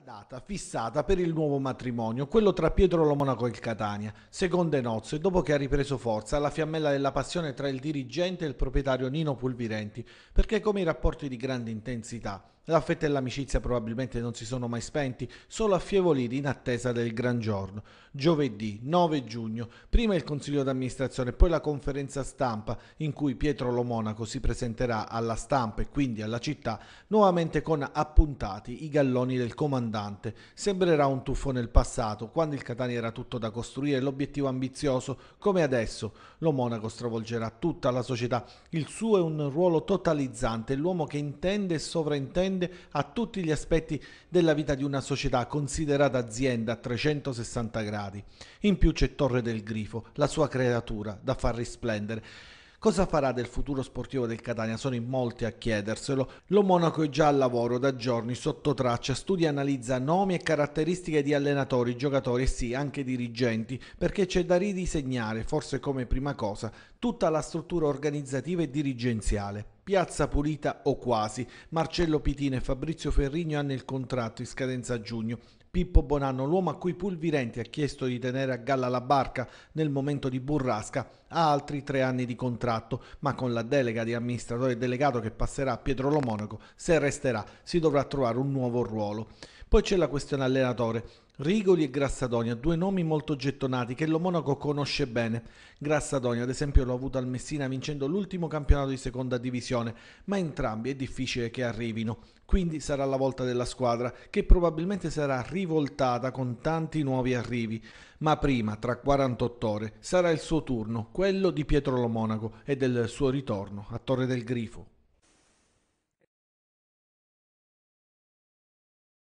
data fissata per il nuovo matrimonio, quello tra Pietro Lomonaco e il Catania, seconde nozze, dopo che ha ripreso forza la fiammella della passione tra il dirigente e il proprietario Nino Pulvirenti, perché come i rapporti di grande intensità L'affetto e l'amicizia probabilmente non si sono mai spenti, solo affievoliti in attesa del gran giorno. Giovedì 9 giugno, prima il consiglio d'amministrazione e poi la conferenza stampa in cui Pietro Lomonaco si presenterà alla stampa e quindi alla città nuovamente con appuntati i galloni del comandante. Sembrerà un tuffo nel passato, quando il Catania era tutto da costruire, l'obiettivo ambizioso come adesso. Lomonaco stravolgerà tutta la società. Il suo è un ruolo totalizzante, l'uomo che intende e sovraintende attende a tutti gli aspetti della vita di una società considerata azienda a 360 gradi. In più c'è Torre del Grifo, la sua creatura da far risplendere. Cosa farà del futuro sportivo del Catania? Sono in molti a chiederselo. Lo Monaco è già al lavoro da giorni sotto traccia, studia e analizza nomi e caratteristiche di allenatori, giocatori e sì, anche dirigenti, perché c'è da ridisegnare, forse come prima cosa, tutta la struttura organizzativa e dirigenziale. Piazza Pulita o quasi. Marcello Pitina e Fabrizio Ferrigno hanno il contratto in scadenza a giugno. Pippo Bonanno, l'uomo a cui Pulvirenti ha chiesto di tenere a galla la barca nel momento di burrasca, ha altri tre anni di contratto, ma con la delega di amministratore delegato che passerà a Pietro Lomonaco, se resterà, si dovrà trovare un nuovo ruolo. Poi c'è la questione allenatore. Rigoli e Grassadonia, due nomi molto gettonati che lo Monaco conosce bene. Grassadonia, ad esempio, l'ho avuto al Messina vincendo l'ultimo campionato di seconda divisione, ma entrambi è difficile che arrivino. Quindi sarà la volta della squadra, che probabilmente sarà rivoltata con tanti nuovi arrivi. Ma prima, tra 48 ore, sarà il suo turno, quello di Pietro Lo Monaco e del suo ritorno a Torre del Grifo.